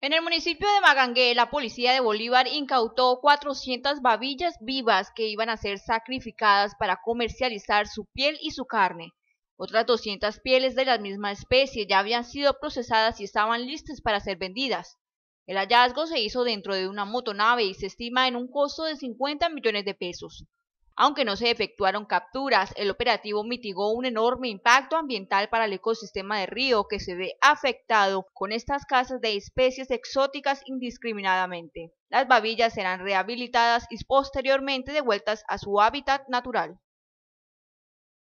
En el municipio de Magangué, la policía de Bolívar incautó 400 babillas vivas que iban a ser sacrificadas para comercializar su piel y su carne. Otras 200 pieles de la misma especie ya habían sido procesadas y estaban listas para ser vendidas. El hallazgo se hizo dentro de una motonave y se estima en un costo de 50 millones de pesos. Aunque no se efectuaron capturas, el operativo mitigó un enorme impacto ambiental para el ecosistema de río que se ve afectado con estas casas de especies exóticas indiscriminadamente. Las babillas serán rehabilitadas y posteriormente devueltas a su hábitat natural.